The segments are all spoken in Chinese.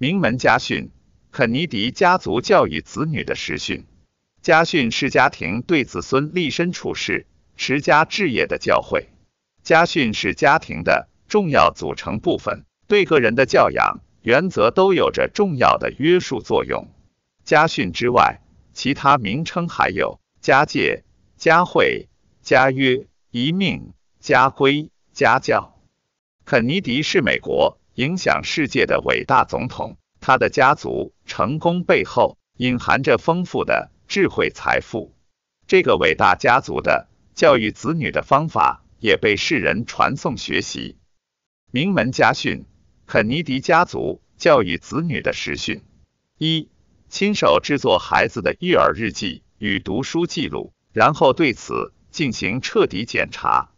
名门家训，肯尼迪家族教育子女的实训。家训是家庭对子孙立身处世、持家置业的教诲，家训是家庭的重要组成部分，对个人的教养原则都有着重要的约束作用。家训之外，其他名称还有家戒、家讳、家约、一命、家规、家教。肯尼迪是美国。影响世界的伟大总统，他的家族成功背后隐含着丰富的智慧财富。这个伟大家族的教育子女的方法也被世人传颂学习。名门家训：肯尼迪家族教育子女的实训。一、亲手制作孩子的育儿日记与读书记录，然后对此进行彻底检查。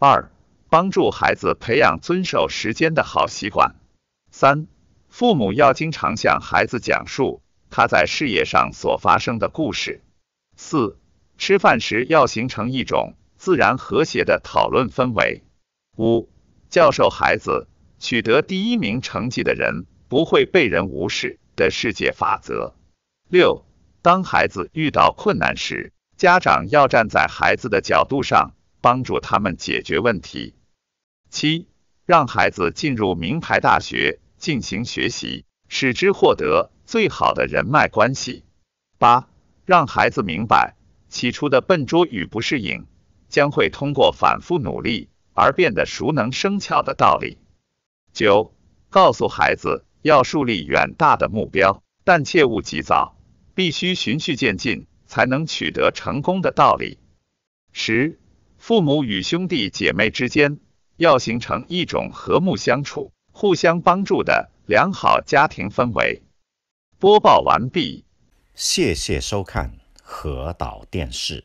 二、帮助孩子培养遵守时间的好习惯。三、父母要经常向孩子讲述他在事业上所发生的故事。四、吃饭时要形成一种自然和谐的讨论氛围。五、教授孩子取得第一名成绩的人不会被人无视的世界法则。六、当孩子遇到困难时，家长要站在孩子的角度上。帮助他们解决问题。七、让孩子进入名牌大学进行学习，使之获得最好的人脉关系。八、让孩子明白起初的笨拙与不适应，将会通过反复努力而变得熟能生巧的道理。九、告诉孩子要树立远大的目标，但切勿急躁，必须循序渐进，才能取得成功的道理。十。父母与兄弟姐妹之间要形成一种和睦相处、互相帮助的良好家庭氛围。播报完毕，谢谢收看河岛电视。